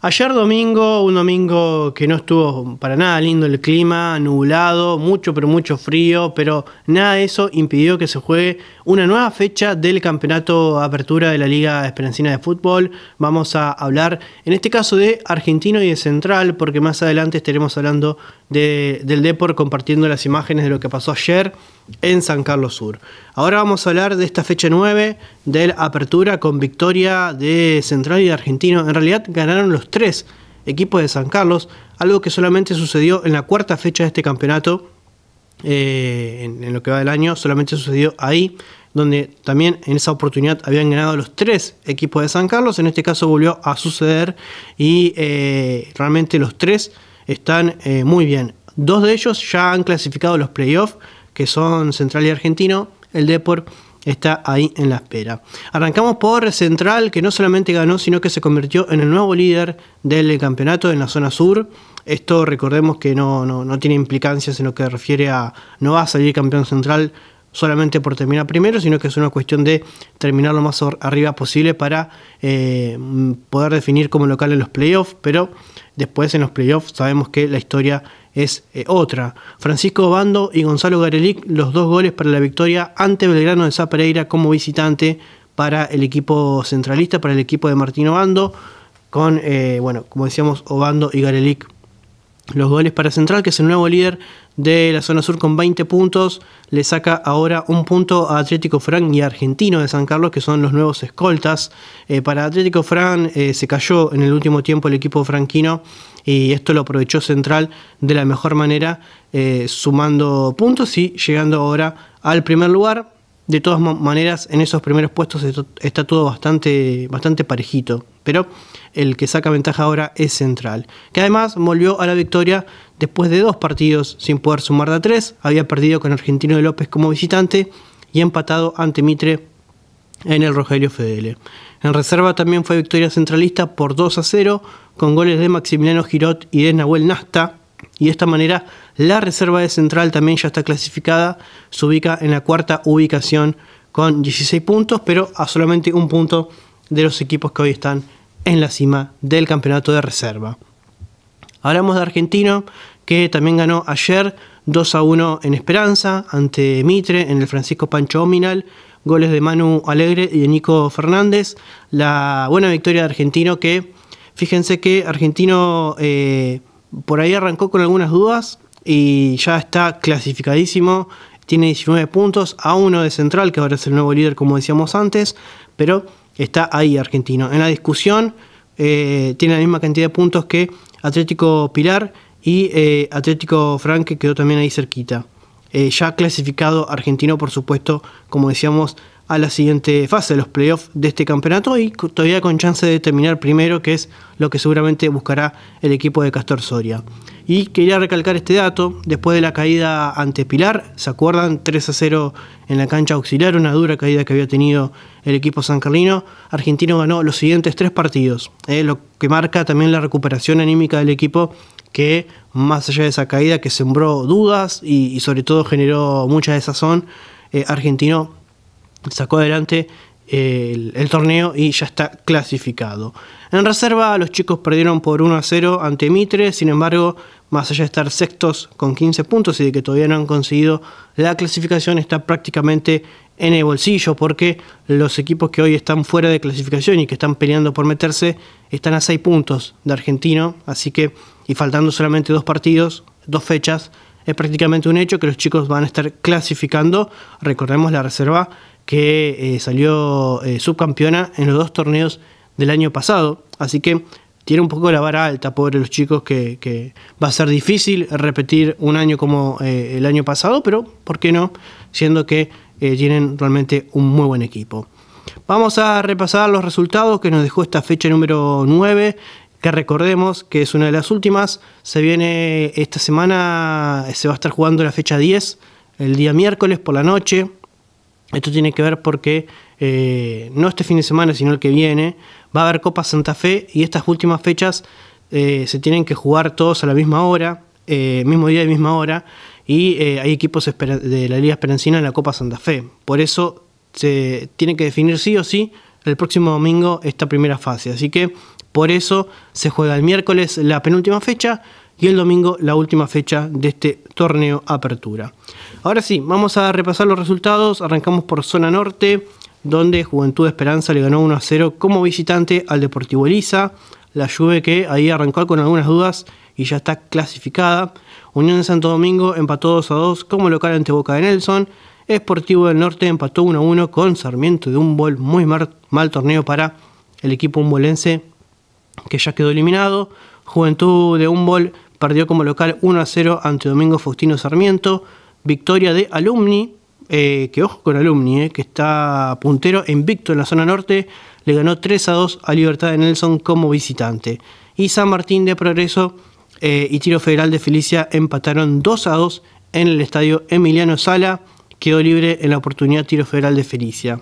Ayer domingo, un domingo que no estuvo para nada lindo el clima, nublado, mucho pero mucho frío, pero nada de eso impidió que se juegue una nueva fecha del campeonato apertura de la Liga Esperancina de Fútbol. Vamos a hablar en este caso de Argentino y de Central, porque más adelante estaremos hablando del deporte compartiendo las imágenes de lo que pasó ayer en San Carlos Sur. Ahora vamos a hablar de esta fecha 9 del Apertura con victoria de Central y de Argentino. En realidad ganaron los tres equipos de San Carlos, algo que solamente sucedió en la cuarta fecha de este campeonato, eh, en, lo que va del año, solamente sucedió ahí, donde también en esa oportunidad habían ganado los tres equipos de San Carlos, en este caso volvió a suceder y eh, realmente los tres están eh, muy bien. Dos de ellos ya han clasificado los playoffs que son Central y Argentino, el Depor está ahí en la espera. Arrancamos por Central, que no solamente ganó, sino que se convirtió en el nuevo líder del campeonato en la zona sur. Esto recordemos que no, no, tiene implicancias en lo que refiere a no va a salir campeón central solamente por terminar primero, sino que es una cuestión de terminar lo más arriba posible para eh, poder definir como local en los playoffs, pero después en los playoffs sabemos que la historia es eh, otra. Francisco Obando y Gonzalo Garelic, los dos goles para la victoria ante Belgrano de Zapereira como visitante para el equipo centralista, para el equipo de Martino Obando, con, eh, bueno, como decíamos, Obando y Garelic los goles para Central, que es el nuevo líder de la zona sur con 20 puntos. Le saca ahora un punto a Atlético Fran y Argentino de San Carlos, que son los nuevos escoltas. Eh, para Atlético Fran eh, se cayó en el último tiempo el equipo franquino y esto lo aprovechó Central de la mejor manera, eh, sumando puntos y llegando ahora al primer lugar. De todas maneras, en esos primeros puestos está todo bastante, bastante parejito pero el que saca ventaja ahora es Central, que además volvió a la victoria después de dos partidos sin poder sumar de a tres, había perdido con Argentino de López como visitante y empatado ante Mitre en el Rogelio Fedele. En reserva también fue victoria centralista por 2 a 0 con goles de Maximiliano Girot y de Nahuel Nasta. Y de esta manera la reserva de Central también ya está clasificada, se ubica en la cuarta ubicación con 16 puntos, pero a solamente un punto de los equipos que hoy están en la cima del campeonato de reserva. Hablamos de Argentino, que también ganó ayer 2 a 1 en Esperanza ante Mitre en el Francisco Pancho Ominal. Goles de Manu Alegre y de Nico Fernández. La buena victoria de Argentino que, fíjense que Argentino eh, por ahí arrancó con algunas dudas y ya está clasificadísimo. Tiene 19 puntos a uno de Central, que ahora es el nuevo líder, como decíamos antes. Pero está ahí Argentino. En la discusión eh, tiene la misma cantidad de puntos que Atlético Pilar y eh, Atlético Frank, que quedó también ahí cerquita. Eh, ya clasificado Argentino, por supuesto, como decíamos, a la siguiente fase de los playoffs de este campeonato y todavía con chance de terminar primero, que es lo que seguramente buscará el equipo de Castor Soria. Y quería recalcar este dato, después de la caída ante Pilar, ¿se acuerdan? 3 a 0 en la cancha auxiliar, una dura caída que había tenido el equipo san carlino. Argentino ganó los siguientes tres partidos, ¿eh? lo que marca también la recuperación anímica del equipo que más allá de esa caída que sembró dudas y, sobre todo generó mucha desazón, eh, Argentino sacó adelante eh, el, el, torneo y ya está clasificado. En reserva los chicos perdieron por 1 a 0 ante Mitre, sin embargo más allá de estar sextos con 15 puntos y de que todavía no han conseguido la clasificación, está prácticamente en el bolsillo porque los equipos que hoy están fuera de clasificación y que están peleando por meterse están a 6 puntos de Argentino, así que, y faltando solamente dos partidos, dos fechas, es prácticamente un hecho que los chicos van a estar clasificando. Recordemos la reserva que eh, salió eh, subcampeona en los dos torneos del año pasado, así que tiene un poco la vara alta, pobre los chicos, que, va a ser difícil repetir un año como eh, el año pasado, pero ¿por qué no? Siendo que eh, tienen realmente un muy buen equipo. Vamos a repasar los resultados que nos dejó esta fecha número 9, que recordemos que es una de las últimas. Se viene esta semana, eh, se va a estar jugando la fecha 10, el día miércoles por la noche. Esto tiene que ver porque eh, no este fin de semana, sino el que viene, va a haber Copa Santa Fe y estas últimas fechas eh, se tienen que jugar todos a la misma hora, eh, mismo día y misma hora, y hay equipos de la Liga Esperancina en la Copa Santa Fe. Por eso se tiene que definir sí o sí el próximo domingo esta primera fase. Así que por eso se juega el miércoles la penúltima fecha y el domingo la última fecha de este torneo Apertura. Ahora sí, vamos a repasar los resultados. Arrancamos por zona norte donde Juventud Esperanza le ganó 1 a 0 como visitante al Deportivo Elisa. La Juve que ahí arrancó con algunas dudas y ya está clasificada. Unión de Santo Domingo empató 2 a 2 como local ante Boca de Nelson. Esportivo del Norte empató 1 a 1 con Sarmiento de Humboldt. muy mal, torneo para el equipo umbolense que ya quedó eliminado. Juventud de Humboldt perdió como local 1 a 0 ante Domingo Faustino Sarmiento. Victoria de Alumni eh, que ojo con Alumni, eh, que está puntero invicto en la zona norte, le ganó 3 a 2 a Libertad de Nelson como visitante. Y San Martín de Progreso eh, y Tiro Federal de Felicia empataron 2 a 2 en el estadio Emiliano Sala, quedó libre en la oportunidad Tiro Federal de Felicia.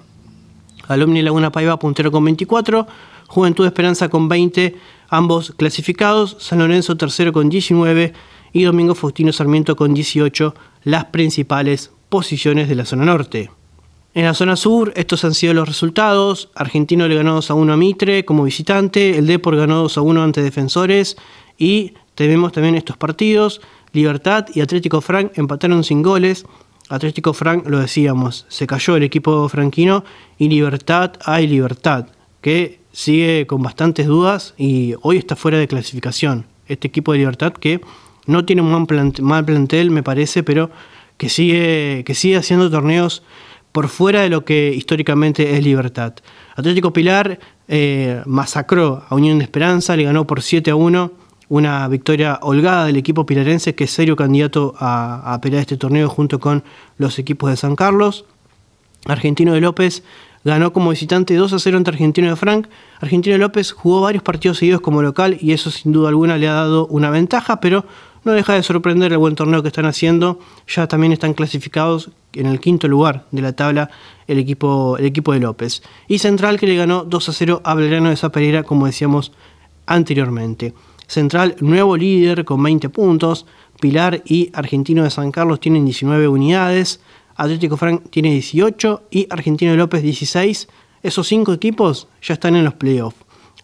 Alumni Laguna Paiva puntero con 24, Juventud Esperanza con 20, ambos clasificados, San Lorenzo tercero con 19 y Domingo Faustino Sarmiento con 18, las principales posiciones de la zona norte. En la zona sur, estos han sido los resultados. Argentino le ganó 2 a 1 a Mitre como visitante, el Depor ganó 2 a 1 ante Defensores y tenemos también estos partidos. Libertad y Atlético Frank empataron sin goles. Atlético Frank, lo decíamos, se cayó el equipo franquino y Libertad, hay Libertad, que sigue con bastantes dudas y hoy está fuera de clasificación. Este equipo de Libertad que no tiene un mal plantel, me parece, pero que sigue, que sigue haciendo torneos por fuera de lo que históricamente es Libertad. Atlético Pilar eh, masacró a Unión de Esperanza, le ganó por 7 a 1, una victoria holgada del equipo pilarense que es serio candidato a, pelear este torneo junto con los equipos de San Carlos. Argentino de López ganó como visitante 2 a 0 ante Argentino de Frank. Argentino de López jugó varios partidos seguidos como local y eso sin duda alguna le ha dado una ventaja, pero no deja de sorprender el buen torneo que están haciendo. Ya también están clasificados en el quinto lugar de la tabla el equipo, el equipo de López. Y Central que le ganó 2 a 0 a Belgrano de Zapereira, como decíamos anteriormente. Central, nuevo líder con 20 puntos. Pilar y Argentino de San Carlos tienen 19 unidades. Atlético Frank tiene 18 y Argentino de López 16. Esos cinco equipos ya están en los playoffs.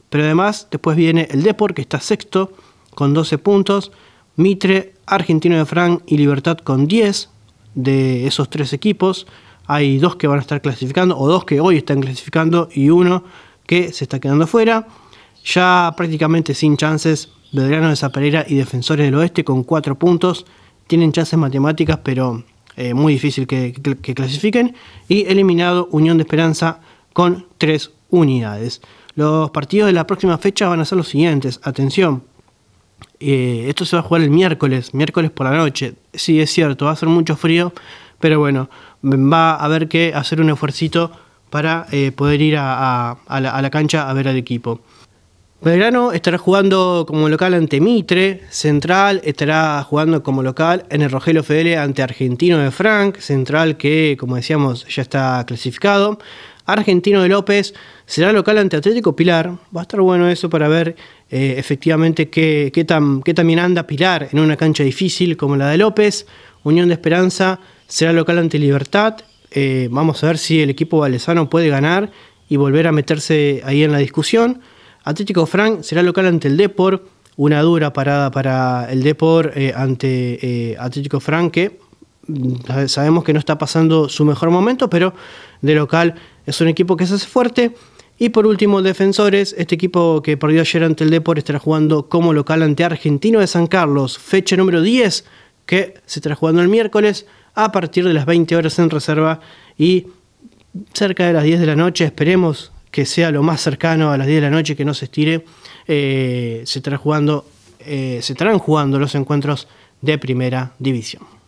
Pero además, después viene el Deport, que está sexto con 12 puntos. Mitre, Argentino de Frank y Libertad con 10 de esos tres equipos. Hay dos que van a estar clasificando, o dos que hoy están clasificando, y uno que se está quedando fuera. Ya prácticamente sin chances, Belgrano de Zapereira y Defensores del Oeste con 4 puntos. Tienen chances matemáticas, pero eh, muy difícil que, que clasifiquen. Y eliminado Unión de Esperanza con 3 unidades. Los partidos de la próxima fecha van a ser los siguientes. Atención, eh, esto se va a jugar el miércoles, miércoles por la noche. Sí, es cierto, va a hacer mucho frío, pero bueno, va a haber que hacer un esfuercito para eh, poder ir a, la, a, la, cancha a ver al equipo. Belgrano estará jugando como local ante Mitre, Central estará jugando como local en el Rogelio Fedele ante Argentino de Frank, Central que como decíamos ya está clasificado, Argentino de López será local ante Atlético Pilar. Va a estar bueno eso para ver eh, efectivamente qué, tan, qué también anda Pilar en una cancha difícil como la de López. Unión de Esperanza será local ante Libertad. Eh, vamos a ver si el equipo valesano puede ganar y volver a meterse ahí en la discusión. Atlético Frank será local ante el Depor. Una dura parada para el Depor eh, ante Atlético Frank que mm, sabemos que no está pasando su mejor momento, pero de local es un equipo que se hace fuerte. Y por último, Defensores, este equipo que perdió ayer ante el Depor estará jugando como local ante Argentino de San Carlos, fecha número 10, que se estará jugando el miércoles a partir de las 20 horas en reserva y cerca de las 10 de la noche, esperemos que sea lo más cercano a las 10 de la noche, que no se estire, eh, se, jugando, eh, se estarán jugando los encuentros de primera división.